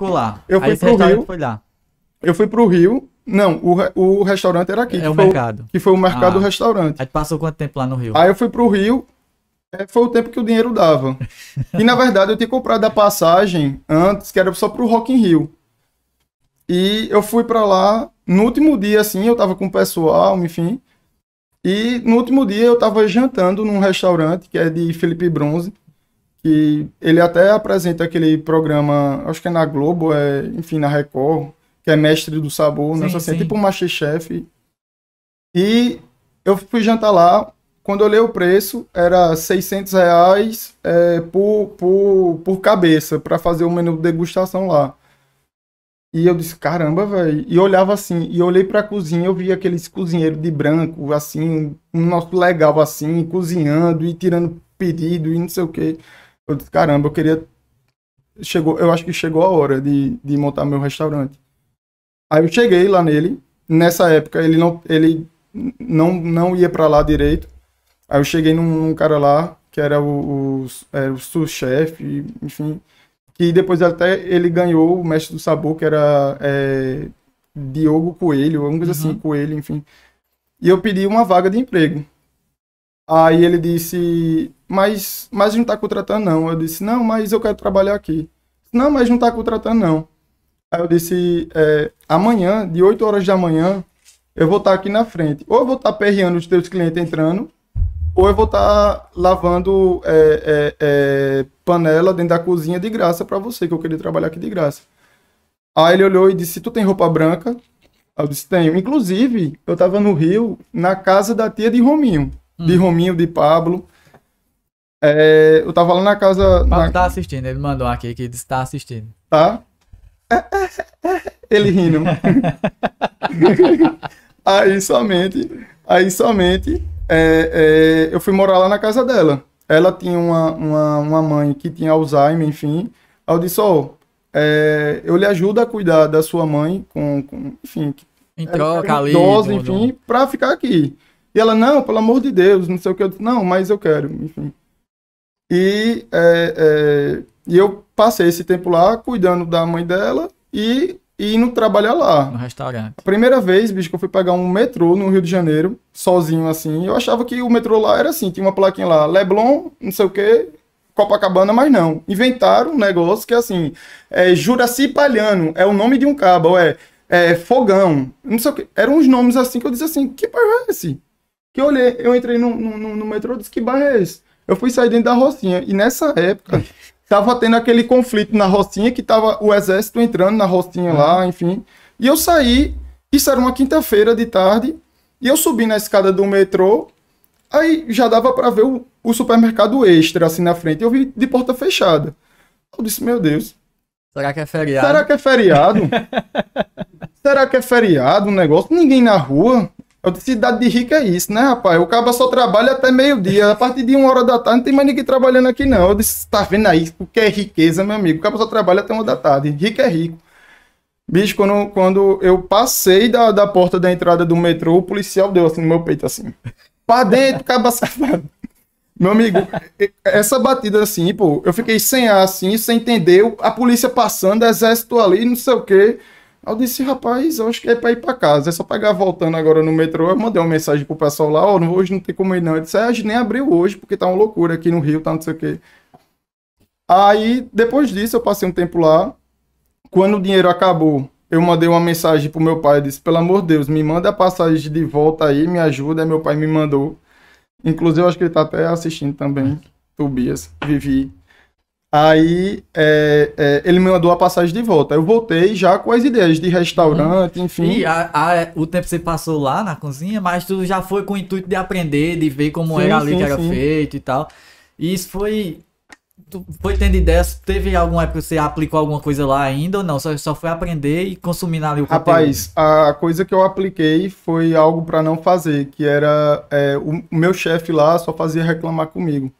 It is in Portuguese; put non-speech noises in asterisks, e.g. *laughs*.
ficou lá. Eu fui Aí pro Rio. Foi lá. Eu fui pro Rio. Não, o, o restaurante era aqui. É o mercado. que foi o mercado ah, restaurante. Aí passou quanto tempo lá no Rio? Aí eu fui pro Rio. É, foi o tempo que o dinheiro dava. *laughs* e na verdade eu tinha comprado a passagem antes, que era só pro Rock in Rio. E eu fui para lá no último dia, assim, eu tava com o pessoal, enfim. E no último dia eu tava jantando num restaurante que é de Felipe Bronze que ele até apresenta aquele programa, acho que é na Globo, é, enfim, na Record, que é Mestre do Sabor, né? sim, né? assim, é sim. tipo um Masterchef. E eu fui jantar lá, quando eu olhei o preço, era 600 reais é, por, por, por cabeça, para fazer o menu de degustação lá. E eu disse, caramba, velho. E olhava assim, e olhei pra cozinha, eu vi aqueles cozinheiros de branco, assim, um nosso legal assim, cozinhando e tirando pedido e não sei o quê. Eu disse, caramba, eu queria. Chegou, eu acho que chegou a hora de, de montar meu restaurante. Aí eu cheguei lá nele. Nessa época ele não, ele não, não ia para lá direito. Aí eu cheguei num, num cara lá, que era o, o, era é, o sous-chefe, enfim. Que depois até ele ganhou o mestre do sabor, que era é, Diogo Coelho, alguma coisa assim, uhum. assim, Coelho, enfim. E eu pedi uma vaga de emprego. Aí ele disse, mas, mas não está contratando não. Eu disse, não, mas eu quero trabalhar aqui. Não, mas não está contratando não. Aí eu disse, é, amanhã, de 8 horas da manhã, eu vou estar tá aqui na frente. Ou eu vou estar tá perreando os teus clientes entrando, ou eu vou estar tá lavando é, é, é, panela dentro da cozinha de graça para você, que eu queria trabalhar aqui de graça. Aí ele olhou e disse, tu tem roupa branca? Eu disse, tenho. Inclusive, eu estava no Rio, na casa da tia de Rominho. Hum. de Rominho, de Pablo. É, eu tava lá na casa. O Pablo na... tá assistindo, ele mandou aqui que disse tá assistindo. Tá? *laughs* Ele rindo. *laughs* aí somente, aí somente, é, é, eu fui morar lá na casa dela. Ela tinha uma, uma, uma mãe que tinha Alzheimer, enfim. Aí eu disse, ó, oh, é, eu lhe ajudo a cuidar da sua mãe com, com enfim, em troca ali, é idosa, enfim, para ficar aqui. E ela, não, pelo amor de Deus, não sei o que. Eu disse, não, mas eu quero, enfim. E, é, é, e eu passei esse tempo lá cuidando da mãe dela e, e indo trabalhar lá. No restaurante. A primeira vez, bicho, que eu fui pegar um metrô no Rio de Janeiro, sozinho assim. Eu achava que o metrô lá era assim, tinha uma plaquinha lá, Leblon, não sei o que, Copacabana, mas não. Inventaram um negócio que é assim, é Juraci Palhano, é o nome de um cabo, é, é Fogão, não sei o que. Eram uns nomes assim que eu disse assim, que porra é esse? eu olhei, eu entrei no, no, no metrô e disse, que bairro é esse? Eu fui sair dentro da Rocinha. E nessa época, *laughs* tava tendo aquele conflito na Rocinha, que tava o exército entrando na Rocinha lá, uhum. enfim. E eu saí, isso era uma quinta-feira de tarde, e eu subi na escada do metrô, aí já dava para ver o, o, supermercado extra, assim, na frente. Eu vi de porta fechada. Eu disse, meu Deus. Será que é feriado? Será que é feriado? *laughs* Será que é feriado o um negócio? Ninguém na rua, eu disse, cidade de rica é isso, né, rapaz? O cabo só trabalha até meio-dia. A partir de uma hora da tarde não tem mais ninguém trabalhando aqui, não. Eu disse, tá vendo aí o que é riqueza, meu amigo? O cabo só trabalha até uma da tarde. Rico é rico. Bicho, quando, quando eu passei da, da porta da entrada do metrô, o policial deu assim no meu peito, assim. Pra dentro, caba safado. Meu amigo, essa batida assim, pô, eu fiquei sem ar, assim, sem entender. A polícia passando, exército ali, não sei o quê eu disse, rapaz, eu acho que é pra ir pra casa. É só pegar voltando agora no metrô. Eu mandei uma mensagem pro pessoal lá, ó, oh, hoje não tem como ir não. Ele disse, é, a gente nem abriu hoje, porque tá uma loucura aqui no Rio, tá não sei o quê. Aí, depois disso, eu passei um tempo lá. Quando o dinheiro acabou, eu mandei uma mensagem pro meu pai. Eu disse, pelo amor de Deus, me manda a passagem de volta aí, me ajuda. Aí meu pai me mandou. Inclusive, eu acho que ele tá até assistindo também. Tobias, Vivi, Aí é, é, ele me mandou a passagem de volta. Eu voltei já com as ideias de restaurante, hum. enfim. E a, a, o tempo que você passou lá na cozinha, mas tu já foi com o intuito de aprender, de ver como sim, era ali sim, que era sim. feito e tal. E isso foi. Tu foi tendo ideias? Teve alguma época que você aplicou alguma coisa lá ainda ou não? Só, só foi aprender e consumir ali o conteúdo? Rapaz, a coisa que eu apliquei foi algo para não fazer, que era. É, o, o meu chefe lá só fazia reclamar comigo.